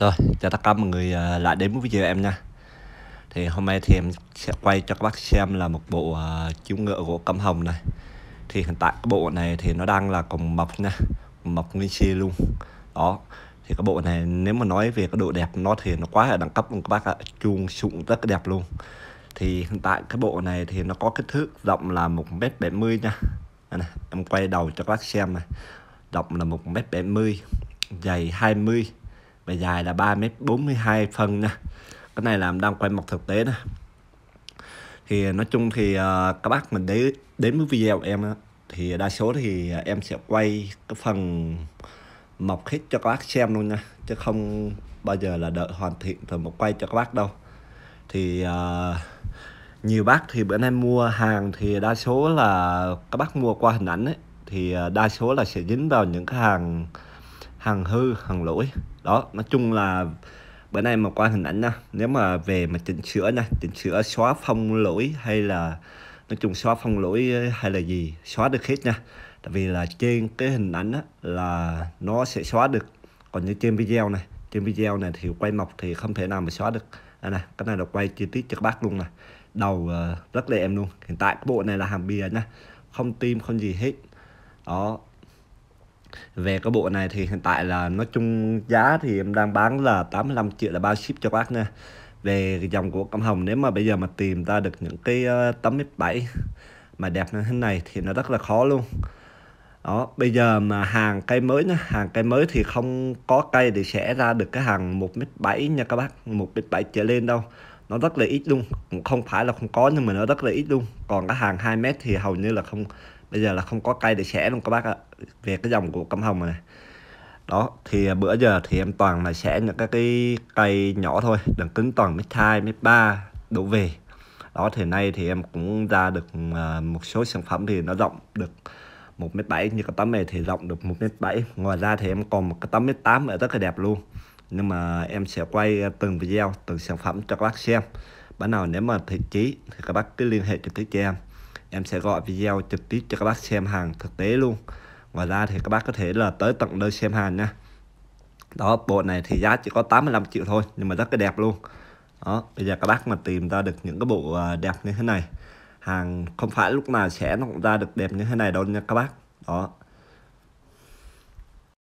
Rồi, chào tất cả mọi người à, lại đến với video em nha Thì hôm nay thì em sẽ quay cho các bác xem là một bộ à, chú ngựa gỗ cẩm hồng này Thì hiện tại cái bộ này thì nó đang là còn mập nha mập nguyên si luôn Đó Thì cái bộ này nếu mà nói về cái độ đẹp nó thì nó quá là đẳng cấp luôn các bác ạ Chuông sụng rất đẹp luôn Thì hiện tại cái bộ này thì nó có kích thước rộng là 1m70 nha Em quay đầu cho các bác xem này Rộng là 1m70 Dày 20 và dài là 3m42 phân nha cái này làm đang quay mọc thực tế nè thì nói chung thì uh, các bác mình đến đến với video của em đó, thì đa số thì em sẽ quay cái phần mọc hết cho các bác xem luôn nha chứ không bao giờ là đợi hoàn thiện rồi mà quay cho các bác đâu thì uh, nhiều bác thì bữa nay mua hàng thì đa số là các bác mua qua hình ảnh ấy thì ờ, đa số là sẽ dính vào những cái hàng hằng hư hằng lỗi đó nói chung là bữa nay mà qua hình ảnh nha nếu mà về mà chỉnh sửa nè chỉnh sửa xóa phong lỗi hay là nói chung xóa phong lỗi hay là gì xóa được hết nha tại vì là trên cái hình ảnh á, là nó sẽ xóa được còn như trên video này trên video này thì quay mộc thì không thể nào mà xóa được đây này cái này là quay chi tiết trực bác luôn này đầu uh, rất là em luôn hiện tại cái bộ này là hàng bìa nha không tim không gì hết đó về cái bộ này thì hiện tại là nói chung giá thì em đang bán là 85 triệu là bao ship cho bác nha về dòng của cam hồng nếu mà bây giờ mà tìm ra được những cái uh, ờ, 87 mà đẹp như thế này thì nó rất là khó luôn đó bây giờ mà hàng cây mới nha hàng cây mới thì không có cây để sẽ ra được cái hàng một mét bảy nha các bác một mét bảy trở lên đâu nó rất là ít luôn cũng không phải là không có nhưng mà nó rất là ít luôn còn cái hàng 2 mét thì hầu như là không bây giờ là không có cây để xẻ luôn các bác ạ về cái dòng của cẩm hồng này đó thì à, bữa giờ thì em toàn là xẻ những cái cây nhỏ thôi đừng cứng toàn mét hai mét ba đổ về đó thì nay thì em cũng ra được à, một số sản phẩm thì nó rộng được một mét bảy như cái tấm này thì rộng được một mét bảy ngoài ra thì em còn một cái tấm mét tám ở rất là đẹp luôn nhưng mà em sẽ quay từng video từng sản phẩm cho các bác xem bữa nào nếu mà thiện chí thì các bác cứ liên hệ trực tiếp cho em em sẽ gọi video trực tiếp cho các bác xem hàng thực tế luôn ngoài ra thì các bác có thể là tới tận nơi xem hàng nha đó bộ này thì giá chỉ có 85 triệu thôi nhưng mà rất là đẹp luôn đó bây giờ các bác mà tìm ra được những cái bộ à, đẹp như thế này hàng không phải lúc nào sẽ nó cũng ra được đẹp như thế này đâu nha các bác đó